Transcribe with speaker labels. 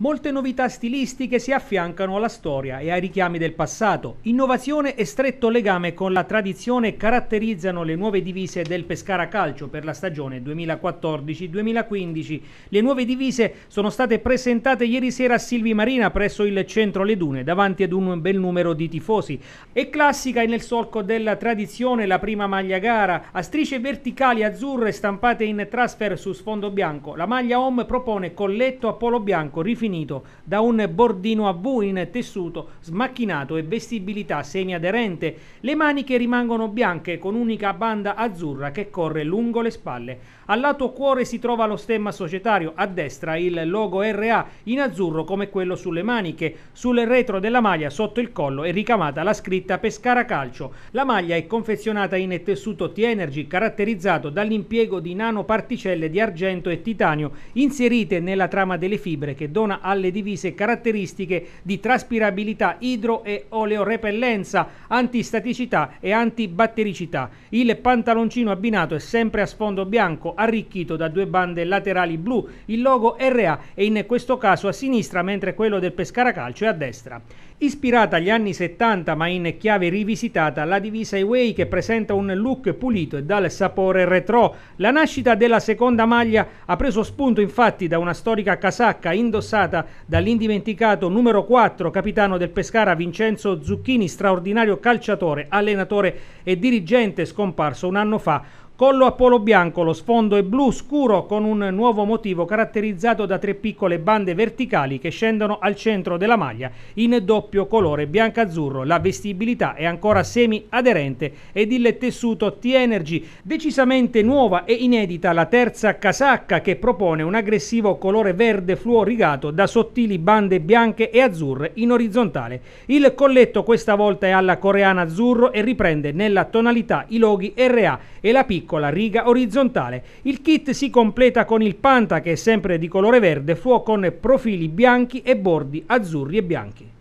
Speaker 1: Molte novità stilistiche si affiancano alla storia e ai richiami del passato. Innovazione e stretto legame con la tradizione caratterizzano le nuove divise del Pescara Calcio per la stagione 2014-2015. Le nuove divise sono state presentate ieri sera a Silvi Marina presso il centro Le Dune davanti ad un bel numero di tifosi. È classica e nel solco della tradizione la prima maglia gara a strisce verticali azzurre stampate in transfer su sfondo bianco. La maglia home propone colletto a polo bianco rifinito definito da un bordino a V in tessuto smacchinato e vestibilità semiaderente. Le maniche rimangono bianche con unica banda azzurra che corre lungo le spalle. Al lato cuore si trova lo stemma societario, a destra il logo RA in azzurro come quello sulle maniche. Sul retro della maglia sotto il collo è ricamata la scritta Pescara Calcio. La maglia è confezionata in tessuto T-Energy caratterizzato dall'impiego di nanoparticelle di argento e titanio inserite nella trama delle fibre che dona alle divise caratteristiche di traspirabilità idro e oleorepellenza, antistaticità e antibattericità. Il pantaloncino abbinato è sempre a sfondo bianco, arricchito da due bande laterali blu, il logo RA è in questo caso a sinistra, mentre quello del Pescara Calcio è a destra. Ispirata agli anni 70 ma in chiave rivisitata, la divisa Away che presenta un look pulito e dal sapore retro. La nascita della seconda maglia ha preso spunto infatti da una storica casacca indossata dall'indimenticato numero 4 capitano del Pescara Vincenzo Zucchini, straordinario calciatore, allenatore e dirigente scomparso un anno fa. Collo a polo bianco, lo sfondo è blu scuro con un nuovo motivo caratterizzato da tre piccole bande verticali che scendono al centro della maglia in doppio colore bianco-azzurro. La vestibilità è ancora semi-aderente ed il tessuto T-Energy. Decisamente nuova e inedita la terza casacca che propone un aggressivo colore verde fluorigato da sottili bande bianche e azzurre in orizzontale. Il colletto questa volta è alla coreana azzurro e riprende nella tonalità i loghi RA e la piccola piccola riga orizzontale. Il kit si completa con il Panta che è sempre di colore verde, fuoco con profili bianchi e bordi azzurri e bianchi.